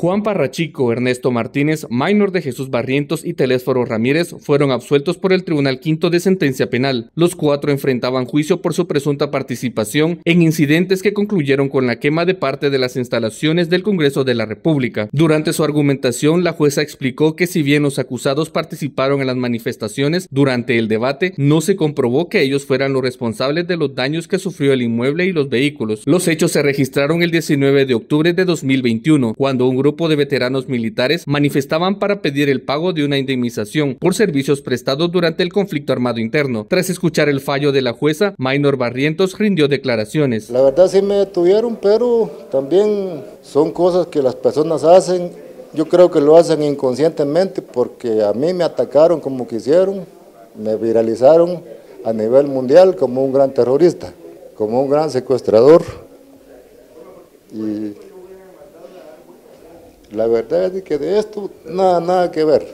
Juan Parrachico, Ernesto Martínez, Minor de Jesús Barrientos y Telésforo Ramírez fueron absueltos por el Tribunal Quinto de Sentencia Penal. Los cuatro enfrentaban juicio por su presunta participación en incidentes que concluyeron con la quema de parte de las instalaciones del Congreso de la República. Durante su argumentación, la jueza explicó que si bien los acusados participaron en las manifestaciones durante el debate, no se comprobó que ellos fueran los responsables de los daños que sufrió el inmueble y los vehículos. Los hechos se registraron el 19 de octubre de 2021, cuando un grupo grupo de veteranos militares manifestaban para pedir el pago de una indemnización por servicios prestados durante el conflicto armado interno. Tras escuchar el fallo de la jueza, Maynor Barrientos rindió declaraciones. La verdad sí me detuvieron, pero también son cosas que las personas hacen. Yo creo que lo hacen inconscientemente porque a mí me atacaron como quisieron, me viralizaron a nivel mundial como un gran terrorista, como un gran secuestrador. Y la verdad es que de esto nada, nada que ver.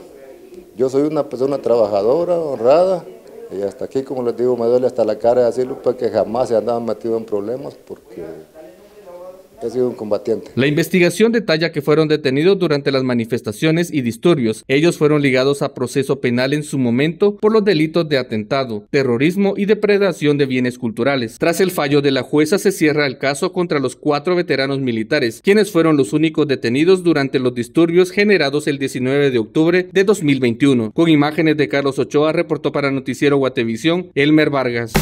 Yo soy una persona trabajadora, honrada, y hasta aquí, como les digo, me duele hasta la cara de decirlo, porque pues jamás se andaba metido en problemas, porque ha sido un combatiente. La investigación detalla que fueron detenidos durante las manifestaciones y disturbios. Ellos fueron ligados a proceso penal en su momento por los delitos de atentado, terrorismo y depredación de bienes culturales. Tras el fallo de la jueza se cierra el caso contra los cuatro veteranos militares, quienes fueron los únicos detenidos durante los disturbios generados el 19 de octubre de 2021. Con imágenes de Carlos Ochoa reportó para Noticiero Guatevisión Elmer Vargas.